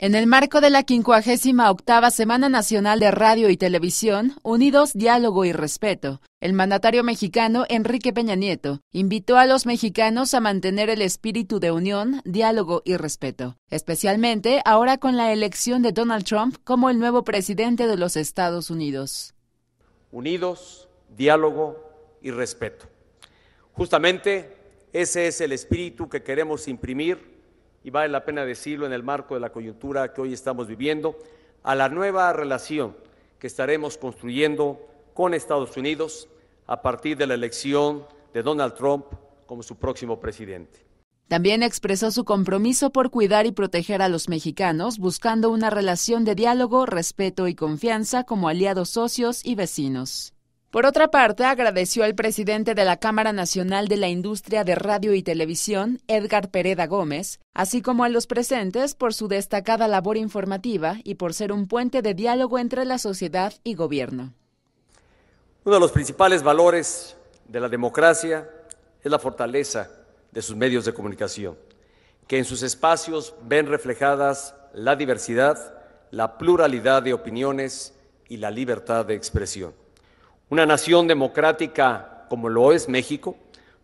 En el marco de la 58 Semana Nacional de Radio y Televisión, Unidos Diálogo y Respeto, el mandatario mexicano Enrique Peña Nieto invitó a los mexicanos a mantener el espíritu de unión, diálogo y respeto, especialmente ahora con la elección de Donald Trump como el nuevo presidente de los Estados Unidos. Unidos, diálogo y respeto. Justamente ese es el espíritu que queremos imprimir y vale la pena decirlo en el marco de la coyuntura que hoy estamos viviendo, a la nueva relación que estaremos construyendo con Estados Unidos a partir de la elección de Donald Trump como su próximo presidente. También expresó su compromiso por cuidar y proteger a los mexicanos, buscando una relación de diálogo, respeto y confianza como aliados socios y vecinos. Por otra parte, agradeció al presidente de la Cámara Nacional de la Industria de Radio y Televisión, Edgar Pereda Gómez, así como a los presentes por su destacada labor informativa y por ser un puente de diálogo entre la sociedad y gobierno. Uno de los principales valores de la democracia es la fortaleza de sus medios de comunicación, que en sus espacios ven reflejadas la diversidad, la pluralidad de opiniones y la libertad de expresión. Una nación democrática como lo es México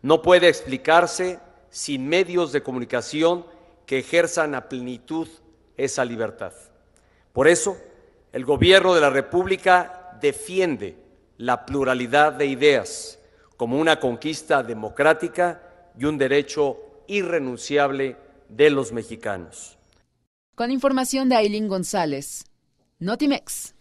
no puede explicarse sin medios de comunicación que ejerzan a plenitud esa libertad. Por eso, el Gobierno de la República defiende la pluralidad de ideas como una conquista democrática y un derecho irrenunciable de los mexicanos. Con información de Aileen González, Notimex.